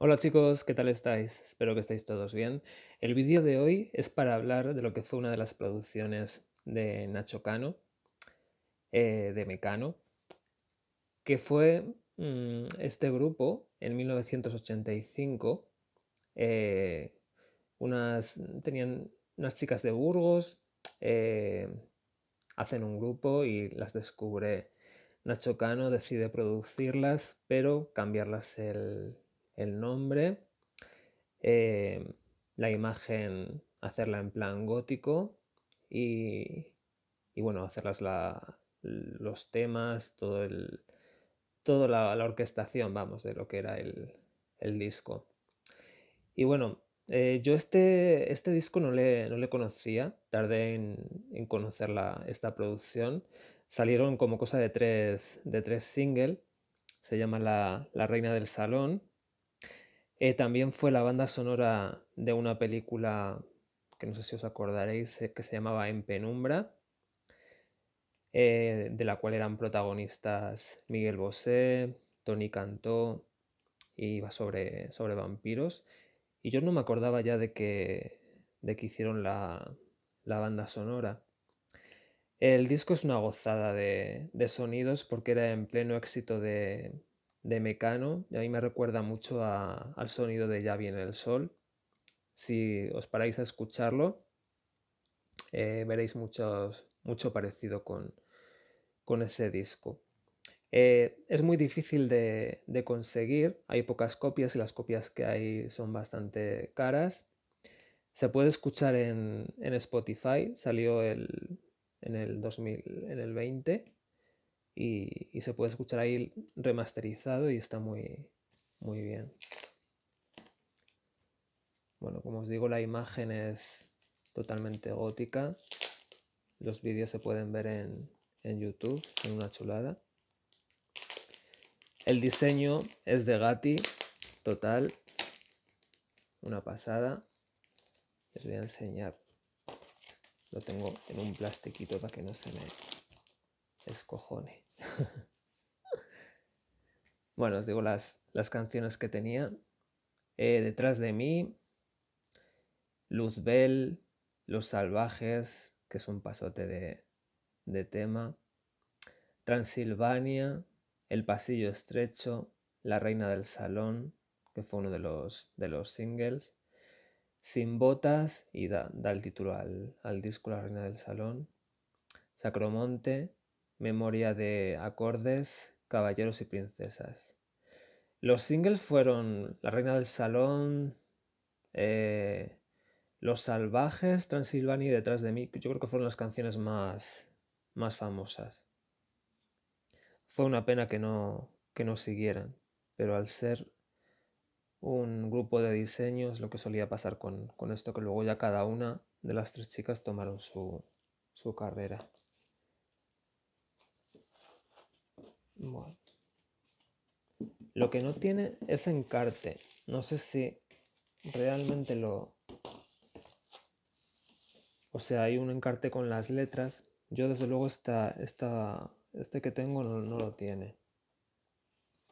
Hola chicos, ¿qué tal estáis? Espero que estéis todos bien. El vídeo de hoy es para hablar de lo que fue una de las producciones de Nacho Cano, eh, de Mecano, que fue mm, este grupo en 1985. Eh, unas, tenían unas chicas de Burgos, eh, hacen un grupo y las descubre Nacho Cano, decide producirlas, pero cambiarlas el el nombre, eh, la imagen, hacerla en plan gótico y, y bueno, hacerlas los temas, todo toda la, orquestación, vamos, de lo que era el, disco. Y bueno, eh, yo este, este disco no le, conocía, tardé en, conocer esta producción. Salieron como cosa de tres, de tres singles, se llama la, la, Reina del Salón, eh, también fue la banda sonora de una película que no sé si os acordaréis, eh, que se llamaba En Penumbra, eh, de la cual eran protagonistas Miguel Bosé, Tony Cantó, y iba sobre, sobre vampiros. Y yo no me acordaba ya de que, de que hicieron la, la banda sonora. El disco es una gozada de, de sonidos porque era en pleno éxito de, de Mecano, y a mí me recuerda mucho al sonido de Ya viene el sol. Si os paráis a escucharlo, eh, veréis mucho parecido con, ese disco. Eh, es muy difícil de, conseguir, hay pocas copias y las copias que hay son bastante caras. Se puede escuchar en, Spotify, salió en el 2020. en el y, se puede escuchar ahí remasterizado y está muy, muy bien. Bueno, como os digo, la imagen es totalmente gótica. Los vídeos se pueden ver en, en YouTube, en una chulada. El diseño es de Gatti, total. Una pasada. Les voy a enseñar. Lo tengo en un plastiquito para que no se me cojones bueno, os digo las, canciones que tenía. Eh, detrás de mí, Luzbel, Los Salvajes, que es un pasote de, tema, Transilvania, El Pasillo Estrecho, La Reina del Salón, que fue uno de los, de los singles, Sin Botas, y da, el título al disco La Reina del Salón, Sacromonte, memoria de acordes, caballeros y princesas. Los singles fueron La Reina del Salón, eh, Los Salvajes, Transilvania y Detrás de mí. Yo creo que fueron las canciones más, más famosas. Fue una pena que no, que no siguieran, pero al ser un grupo de diseños, lo que solía pasar con, esto, que luego ya cada una de las tres chicas tomaron su carrera. Lo que no tiene es encarte. No sé si realmente lo... O sea, hay un encarte con las letras. Yo desde luego está, este que tengo no, lo tiene.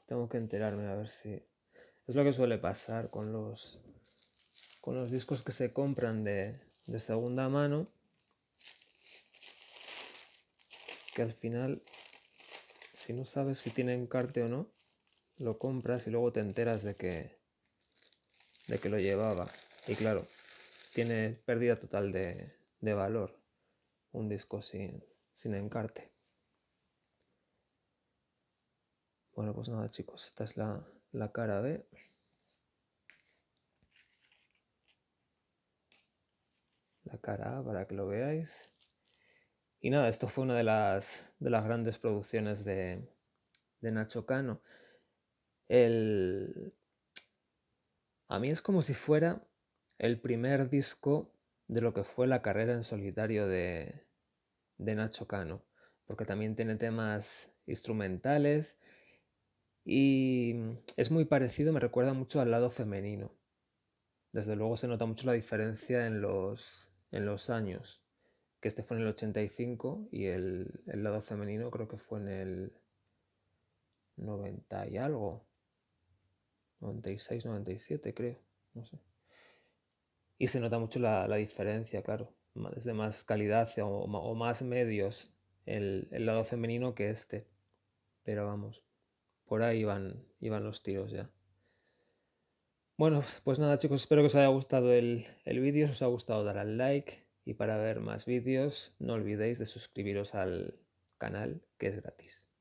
Tengo que enterarme a ver si... Es lo que suele pasar con los, con los discos que se compran de, de segunda mano. Que al final si no sabes si tiene encarte o no, lo compras y luego te enteras de que, de que lo llevaba. Y claro, tiene pérdida total de, valor un disco sin, sin encarte. Bueno, pues nada chicos, esta es la, la cara B. La cara A para que lo veáis. Y nada, esto fue una de las, de las grandes producciones de, de Nacho Cano. El... A mí es como si fuera el primer disco de lo que fue la carrera en solitario de, de Nacho Cano, porque también tiene temas instrumentales y es muy parecido, me recuerda mucho al lado femenino. Desde luego se nota mucho la diferencia en los, en los años que este fue en el 85 y el, lado femenino creo que fue en el 90 y algo. 96, 97 creo, no sé. Y se nota mucho la, diferencia, claro. Es de más calidad o, más medios el, lado femenino que este. Pero vamos, por ahí van, iban los tiros ya. Bueno, pues nada chicos, espero que os haya gustado el, el vídeo. Si os ha gustado, dar al like, y para ver más vídeos no olvidéis de suscribiros al canal que es gratis.